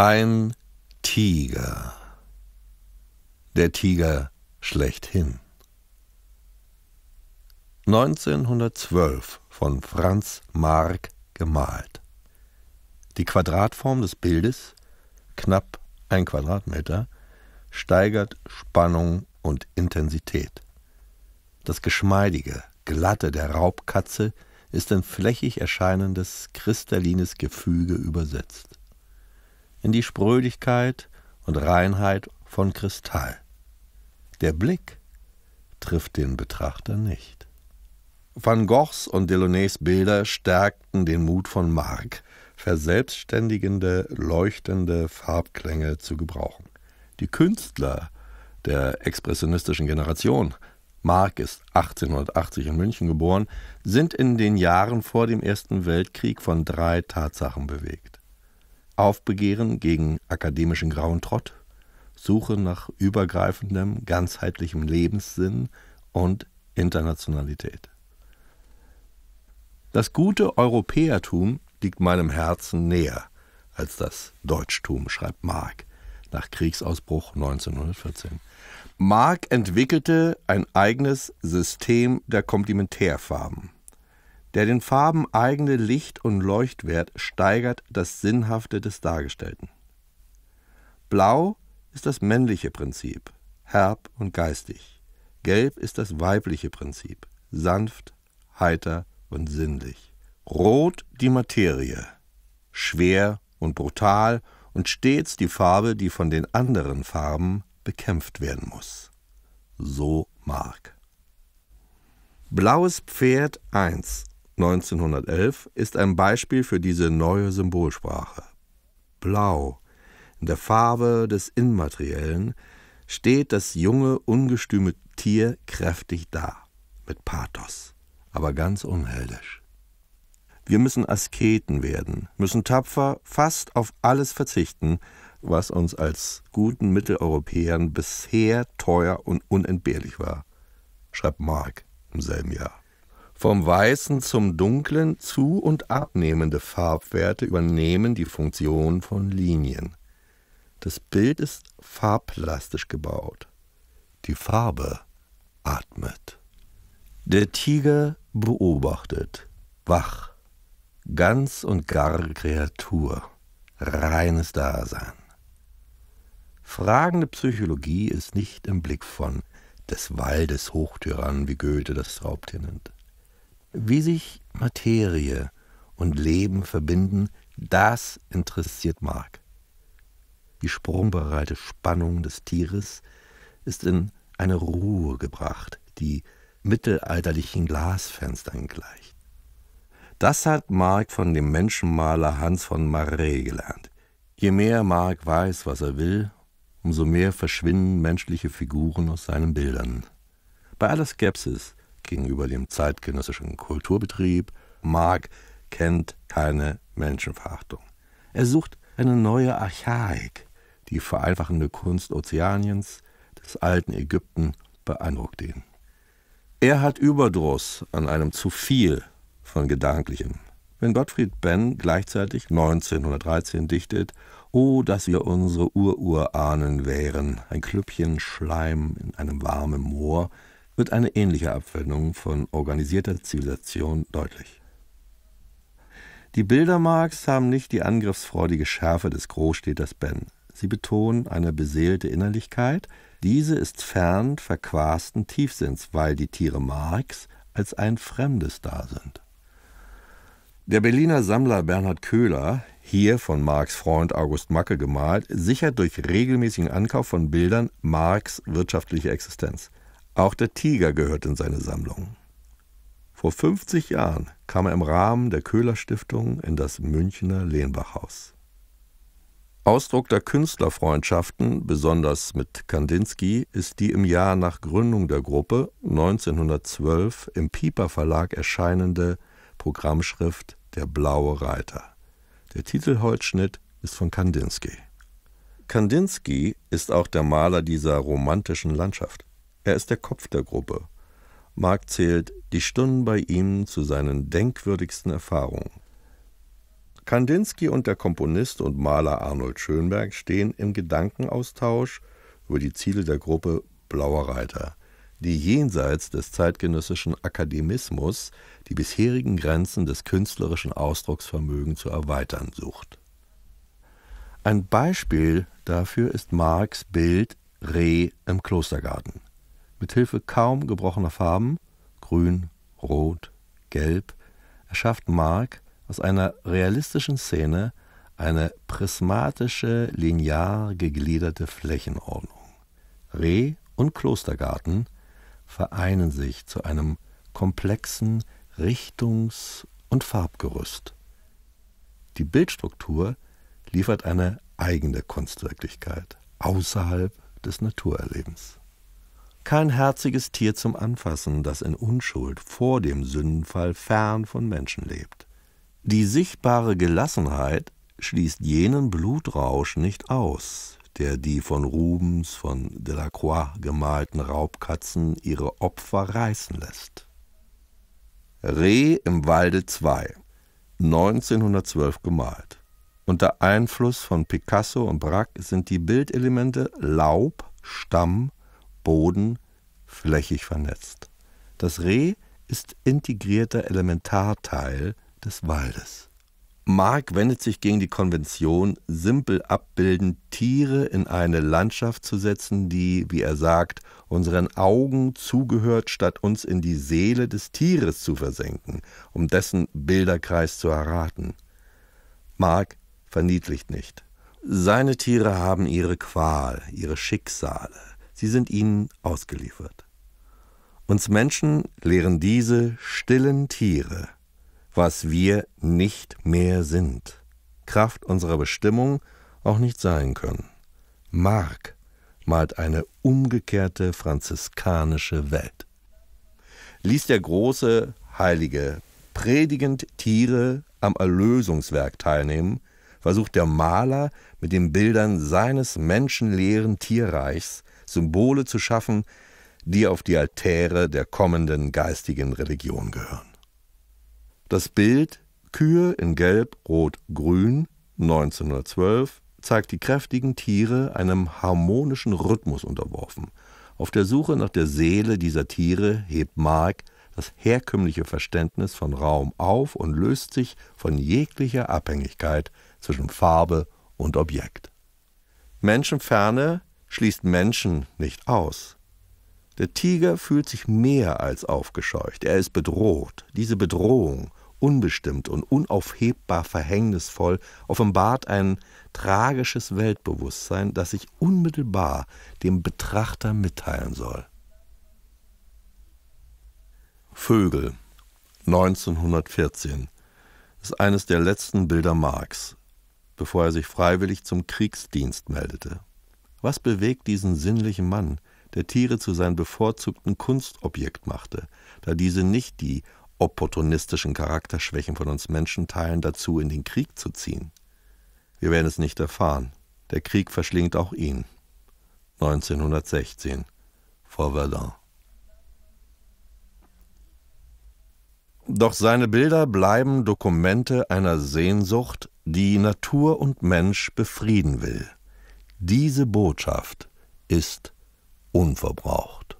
Ein Tiger. Der Tiger schlechthin. 1912 von Franz Mark gemalt. Die Quadratform des Bildes, knapp ein Quadratmeter, steigert Spannung und Intensität. Das geschmeidige, glatte der Raubkatze ist in flächig erscheinendes, kristallines Gefüge übersetzt in die Sprödigkeit und Reinheit von Kristall. Der Blick trifft den Betrachter nicht. Van Goghs und Delaunay's Bilder stärkten den Mut von Marc, verselbstständigende, leuchtende Farbklänge zu gebrauchen. Die Künstler der expressionistischen Generation, Marc ist 1880 in München geboren, sind in den Jahren vor dem Ersten Weltkrieg von drei Tatsachen bewegt. Aufbegehren gegen akademischen grauen Trott, Suche nach übergreifendem, ganzheitlichem Lebenssinn und Internationalität. Das gute Europäertum liegt meinem Herzen näher als das Deutschtum, schreibt Marx nach Kriegsausbruch 1914. Marx entwickelte ein eigenes System der Komplementärfarben. Der den Farben eigene Licht- und Leuchtwert steigert das Sinnhafte des Dargestellten. Blau ist das männliche Prinzip, herb und geistig. Gelb ist das weibliche Prinzip, sanft, heiter und sinnlich. Rot die Materie, schwer und brutal und stets die Farbe, die von den anderen Farben bekämpft werden muss. So Mark. Blaues Pferd 1 1911 ist ein Beispiel für diese neue Symbolsprache. Blau, in der Farbe des Immateriellen, steht das junge, ungestüme Tier kräftig da, mit Pathos, aber ganz unheldisch. Wir müssen Asketen werden, müssen tapfer fast auf alles verzichten, was uns als guten Mitteleuropäern bisher teuer und unentbehrlich war, schreibt Mark im selben Jahr. Vom Weißen zum Dunklen zu- und abnehmende Farbwerte übernehmen die Funktion von Linien. Das Bild ist farbplastisch gebaut. Die Farbe atmet. Der Tiger beobachtet, wach, ganz und gar Kreatur, reines Dasein. Fragende Psychologie ist nicht im Blick von des Waldes Hochtyrannen, wie Goethe das Raubtier nennt. Wie sich Materie und Leben verbinden, das interessiert Mark. Die sprungbereite Spannung des Tieres ist in eine Ruhe gebracht, die mittelalterlichen Glasfenstern gleicht. Das hat Mark von dem Menschenmaler Hans von Marais gelernt. Je mehr Mark weiß, was er will, umso mehr verschwinden menschliche Figuren aus seinen Bildern. Bei aller Skepsis gegenüber dem zeitgenössischen Kulturbetrieb. Mark kennt keine Menschenverachtung. Er sucht eine neue Archaik, die vereinfachende Kunst Ozeaniens, des alten Ägypten, beeindruckt ihn. Er hat Überdruss an einem zu viel von Gedanklichem. Wenn Gottfried Benn gleichzeitig 1913 dichtet, Oh, dass wir unsere Ururahnen wären, ein Klüppchen Schleim in einem warmen Moor, wird eine ähnliche Abwendung von organisierter Zivilisation deutlich. Die Bilder Marx haben nicht die angriffsfreudige Schärfe des Großstädters Ben. Sie betonen eine beseelte Innerlichkeit. Diese ist fern verquasten Tiefsinns, weil die Tiere Marx als ein Fremdes da sind. Der Berliner Sammler Bernhard Köhler, hier von Marx Freund August Macke gemalt, sichert durch regelmäßigen Ankauf von Bildern Marx wirtschaftliche Existenz. Auch der Tiger gehört in seine Sammlung. Vor 50 Jahren kam er im Rahmen der Köhler Stiftung in das Münchner Lehnbachhaus. Ausdruck der Künstlerfreundschaften, besonders mit Kandinsky, ist die im Jahr nach Gründung der Gruppe 1912 im Pieper Verlag erscheinende Programmschrift Der blaue Reiter. Der Titelholzschnitt ist von Kandinsky. Kandinsky ist auch der Maler dieser romantischen Landschaft. Er ist der Kopf der Gruppe. Mark zählt die Stunden bei ihm zu seinen denkwürdigsten Erfahrungen. Kandinsky und der Komponist und Maler Arnold Schönberg stehen im Gedankenaustausch über die Ziele der Gruppe Blauer Reiter, die jenseits des zeitgenössischen Akademismus die bisherigen Grenzen des künstlerischen Ausdrucksvermögens zu erweitern sucht. Ein Beispiel dafür ist Marx Bild Reh im Klostergarten. Mithilfe kaum gebrochener Farben grün, rot, gelb erschafft Mark aus einer realistischen Szene eine prismatische, linear gegliederte Flächenordnung. Reh und Klostergarten vereinen sich zu einem komplexen Richtungs- und Farbgerüst. Die Bildstruktur liefert eine eigene Kunstwirklichkeit außerhalb des Naturerlebens kein herziges Tier zum Anfassen, das in Unschuld vor dem Sündenfall fern von Menschen lebt. Die sichtbare Gelassenheit schließt jenen Blutrausch nicht aus, der die von Rubens, von Delacroix gemalten Raubkatzen ihre Opfer reißen lässt. Reh im Walde 2, 1912 gemalt. Unter Einfluss von Picasso und Braque sind die Bildelemente Laub, Stamm, Boden flächig vernetzt. Das Reh ist integrierter Elementarteil des Waldes. Mark wendet sich gegen die Konvention, simpel abbildend Tiere in eine Landschaft zu setzen, die, wie er sagt, unseren Augen zugehört, statt uns in die Seele des Tieres zu versenken, um dessen Bilderkreis zu erraten. Mark verniedlicht nicht. Seine Tiere haben ihre Qual, ihre Schicksale sie sind ihnen ausgeliefert. Uns Menschen lehren diese stillen Tiere, was wir nicht mehr sind, Kraft unserer Bestimmung auch nicht sein können. Mark malt eine umgekehrte franziskanische Welt. Ließ der große Heilige predigend Tiere am Erlösungswerk teilnehmen, versucht der Maler mit den Bildern seines menschenleeren Tierreichs Symbole zu schaffen, die auf die Altäre der kommenden geistigen Religion gehören. Das Bild Kühe in Gelb, Rot, Grün 1912 zeigt die kräftigen Tiere einem harmonischen Rhythmus unterworfen. Auf der Suche nach der Seele dieser Tiere hebt Mark das herkömmliche Verständnis von Raum auf und löst sich von jeglicher Abhängigkeit zwischen Farbe und Objekt. Menschenferne schließt Menschen nicht aus. Der Tiger fühlt sich mehr als aufgescheucht, er ist bedroht. Diese Bedrohung, unbestimmt und unaufhebbar verhängnisvoll, offenbart ein tragisches Weltbewusstsein, das sich unmittelbar dem Betrachter mitteilen soll. Vögel 1914 ist eines der letzten Bilder Marx, bevor er sich freiwillig zum Kriegsdienst meldete. Was bewegt diesen sinnlichen Mann, der Tiere zu seinem bevorzugten Kunstobjekt machte, da diese nicht die opportunistischen Charakterschwächen von uns Menschen teilen, dazu in den Krieg zu ziehen? Wir werden es nicht erfahren. Der Krieg verschlingt auch ihn. 1916 vor Verdun. Doch seine Bilder bleiben Dokumente einer Sehnsucht, die Natur und Mensch befrieden will. Diese Botschaft ist unverbraucht.